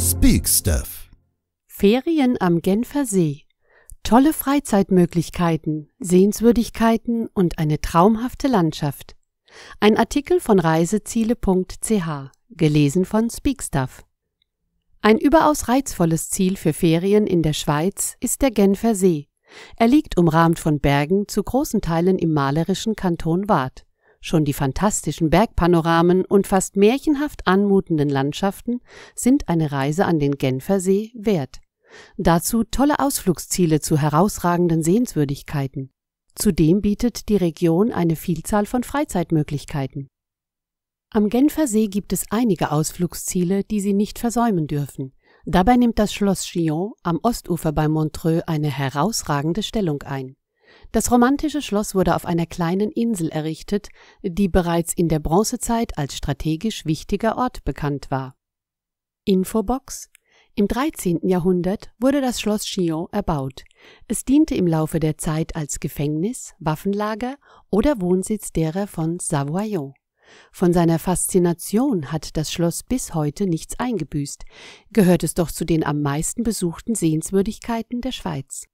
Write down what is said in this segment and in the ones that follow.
Speak Stuff. Ferien am Genfer See. Tolle Freizeitmöglichkeiten, Sehenswürdigkeiten und eine traumhafte Landschaft. Ein Artikel von reiseziele.ch, gelesen von Speakstuff. Ein überaus reizvolles Ziel für Ferien in der Schweiz ist der Genfer See. Er liegt umrahmt von Bergen, zu großen Teilen im malerischen Kanton Waadt. Schon die fantastischen Bergpanoramen und fast märchenhaft anmutenden Landschaften sind eine Reise an den Genfersee wert. Dazu tolle Ausflugsziele zu herausragenden Sehenswürdigkeiten. Zudem bietet die Region eine Vielzahl von Freizeitmöglichkeiten. Am Genfersee gibt es einige Ausflugsziele, die Sie nicht versäumen dürfen. Dabei nimmt das Schloss Chillon am Ostufer bei Montreux eine herausragende Stellung ein. Das romantische Schloss wurde auf einer kleinen Insel errichtet, die bereits in der Bronzezeit als strategisch wichtiger Ort bekannt war. Infobox Im 13. Jahrhundert wurde das Schloss Chillon erbaut. Es diente im Laufe der Zeit als Gefängnis, Waffenlager oder Wohnsitz derer von Savoyon. Von seiner Faszination hat das Schloss bis heute nichts eingebüßt, gehört es doch zu den am meisten besuchten Sehenswürdigkeiten der Schweiz.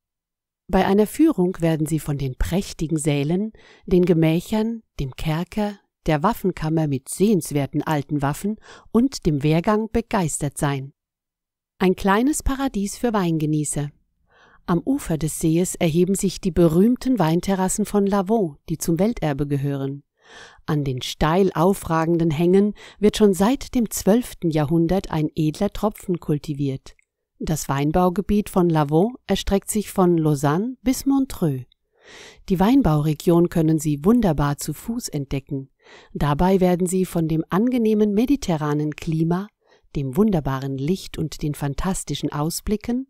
Bei einer Führung werden sie von den prächtigen Sälen, den Gemächern, dem Kerker, der Waffenkammer mit sehenswerten alten Waffen und dem Wehrgang begeistert sein. Ein kleines Paradies für Weingenießer. Am Ufer des Sees erheben sich die berühmten Weinterrassen von Lavaux, die zum Welterbe gehören. An den steil aufragenden Hängen wird schon seit dem 12. Jahrhundert ein edler Tropfen kultiviert. Das Weinbaugebiet von Lavaux erstreckt sich von Lausanne bis Montreux. Die Weinbauregion können Sie wunderbar zu Fuß entdecken. Dabei werden Sie von dem angenehmen mediterranen Klima, dem wunderbaren Licht und den fantastischen Ausblicken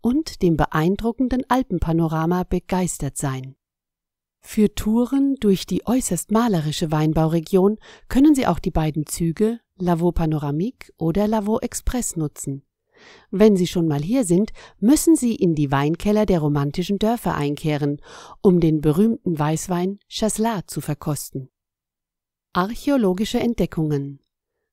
und dem beeindruckenden Alpenpanorama begeistert sein. Für Touren durch die äußerst malerische Weinbauregion können Sie auch die beiden Züge Lavaux Panoramique oder Lavaux Express nutzen. Wenn Sie schon mal hier sind, müssen Sie in die Weinkeller der romantischen Dörfer einkehren, um den berühmten Weißwein Chasselas zu verkosten. Archäologische Entdeckungen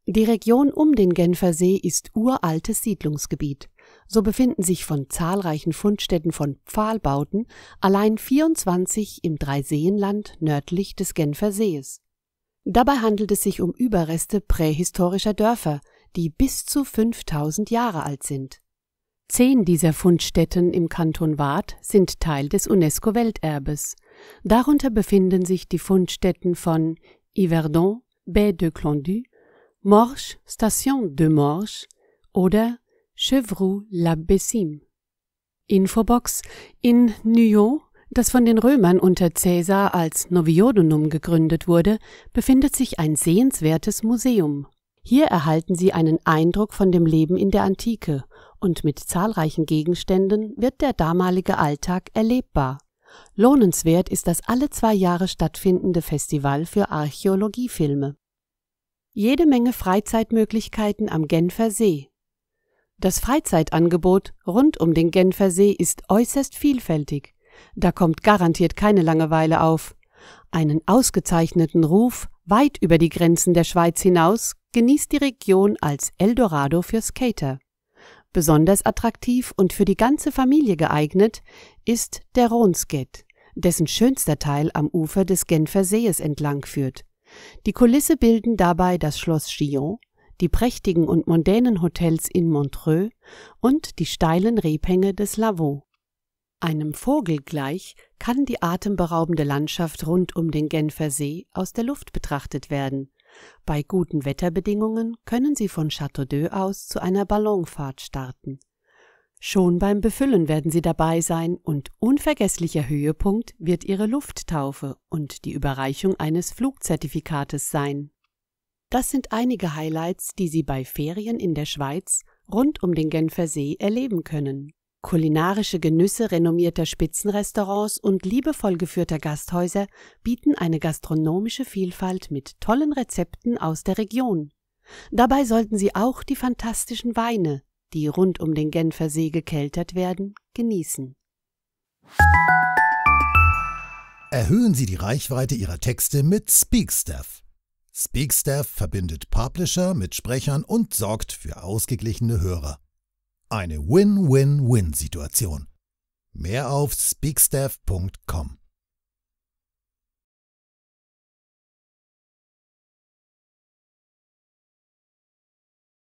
Die Region um den Genfersee ist uraltes Siedlungsgebiet. So befinden sich von zahlreichen Fundstätten von Pfahlbauten allein 24 im Dreiseenland nördlich des Genfersees. Dabei handelt es sich um Überreste prähistorischer Dörfer, die bis zu 5000 Jahre alt sind. Zehn dieser Fundstätten im Kanton Waadt sind Teil des UNESCO-Welterbes. Darunter befinden sich die Fundstätten von Yverdon, Baie de Clondu, Morges, Station de Morges oder Chevroux-la-Bessime. Infobox in Nuon, das von den Römern unter Caesar als Noviodunum gegründet wurde, befindet sich ein sehenswertes Museum. Hier erhalten Sie einen Eindruck von dem Leben in der Antike, und mit zahlreichen Gegenständen wird der damalige Alltag erlebbar. Lohnenswert ist das alle zwei Jahre stattfindende Festival für Archäologiefilme. Jede Menge Freizeitmöglichkeiten am Genfer See. Das Freizeitangebot rund um den Genfer See ist äußerst vielfältig. Da kommt garantiert keine Langeweile auf. Einen ausgezeichneten Ruf Weit über die Grenzen der Schweiz hinaus genießt die Region als Eldorado für Skater. Besonders attraktiv und für die ganze Familie geeignet ist der Ronsket, dessen schönster Teil am Ufer des Genfer Sees entlang führt. Die Kulisse bilden dabei das Schloss Chillon, die prächtigen und mondänen Hotels in Montreux und die steilen Rebhänge des Lavaux. Einem Vogel gleich kann die atemberaubende Landschaft rund um den Genfersee aus der Luft betrachtet werden. Bei guten Wetterbedingungen können Sie von Château d'Eux aus zu einer Ballonfahrt starten. Schon beim Befüllen werden Sie dabei sein und unvergesslicher Höhepunkt wird Ihre Lufttaufe und die Überreichung eines Flugzertifikates sein. Das sind einige Highlights, die Sie bei Ferien in der Schweiz rund um den Genfersee erleben können. Kulinarische Genüsse renommierter Spitzenrestaurants und liebevoll geführter Gasthäuser bieten eine gastronomische Vielfalt mit tollen Rezepten aus der Region. Dabei sollten Sie auch die fantastischen Weine, die rund um den Genfer See gekeltert werden, genießen. Erhöhen Sie die Reichweite Ihrer Texte mit Speakstaff. Speakstaff verbindet Publisher mit Sprechern und sorgt für ausgeglichene Hörer. Eine Win-Win-Win-Situation. Mehr auf speakstaff.com.